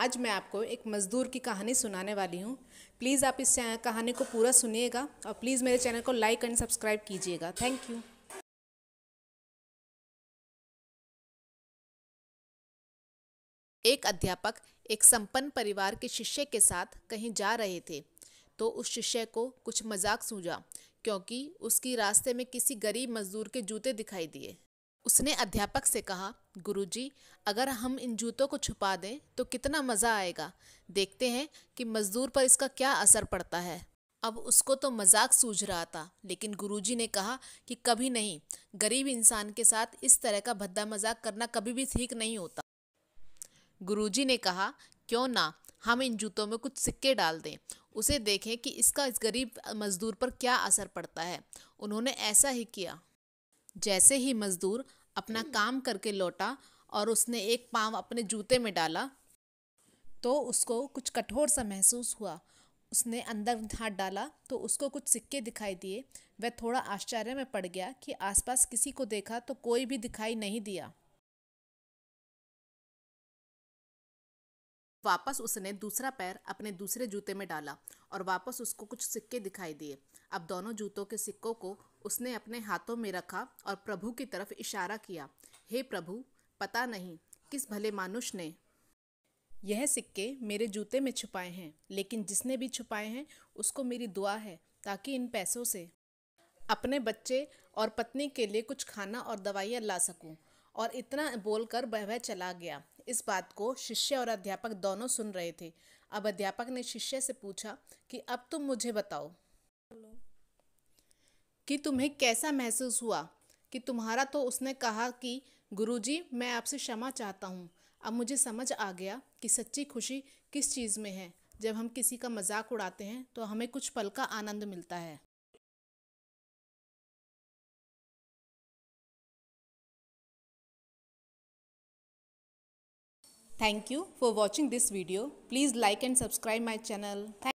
आज मैं आपको एक मज़दूर की कहानी सुनाने वाली हूँ प्लीज़ आप इस कहानी को पूरा सुनिएगा और प्लीज़ मेरे चैनल को लाइक एंड सब्सक्राइब कीजिएगा थैंक यू एक अध्यापक एक संपन्न परिवार के शिष्य के साथ कहीं जा रहे थे तो उस शिष्य को कुछ मजाक सूझा क्योंकि उसकी रास्ते में किसी गरीब मजदूर के जूते दिखाई दिए उसने अध्यापक से कहा गुरुजी, अगर हम इन जूतों को छुपा दें तो कितना मज़ा आएगा देखते हैं कि मज़दूर पर इसका क्या असर पड़ता है अब उसको तो मजाक सूझ रहा था लेकिन गुरुजी ने कहा कि कभी नहीं गरीब इंसान के साथ इस तरह का भद्दा मजाक करना कभी भी ठीक नहीं होता गुरुजी ने कहा क्यों ना हम इन जूतों में कुछ सिक्के डाल दें उसे देखें कि इसका इस गरीब मजदूर पर क्या असर पड़ता है उन्होंने ऐसा ही किया जैसे ही मजदूर अपना काम करके लौटा और उसने एक पाँव अपने जूते में डाला तो उसको कुछ कठोर सा महसूस हुआ उसने अंदर हाथ डाला तो उसको कुछ सिक्के दिखाई दिए वह थोड़ा आश्चर्य में पड़ गया कि आसपास किसी को देखा तो कोई भी दिखाई नहीं दिया वापस उसने दूसरा पैर अपने दूसरे जूते में डाला और वापस उसको कुछ सिक्के दिखाई दिए अब दोनों जूतों के सिक्कों को उसने अपने हाथों में रखा और प्रभु की तरफ इशारा किया हे प्रभु पता नहीं किस भले मानुष ने यह सिक्के मेरे जूते में छुपाए हैं लेकिन जिसने भी छुपाए हैं उसको मेरी दुआ है ताकि इन पैसों से अपने बच्चे और पत्नी के लिए कुछ खाना और दवाइयाँ ला सकूं और इतना बोलकर वह चला गया इस बात को शिष्य और अध्यापक दोनों सुन रहे थे अब अध्यापक ने शिष्य से पूछा कि अब तुम मुझे बताओ कि तुम्हें कैसा महसूस हुआ कि तुम्हारा तो उसने कहा कि गुरुजी मैं आपसे क्षमा चाहता हूँ अब मुझे समझ आ गया कि सच्ची खुशी किस चीज़ में है जब हम किसी का मजाक उड़ाते हैं तो हमें कुछ पल का आनंद मिलता है Thank you for watching this video. Please like and subscribe my channel. Thank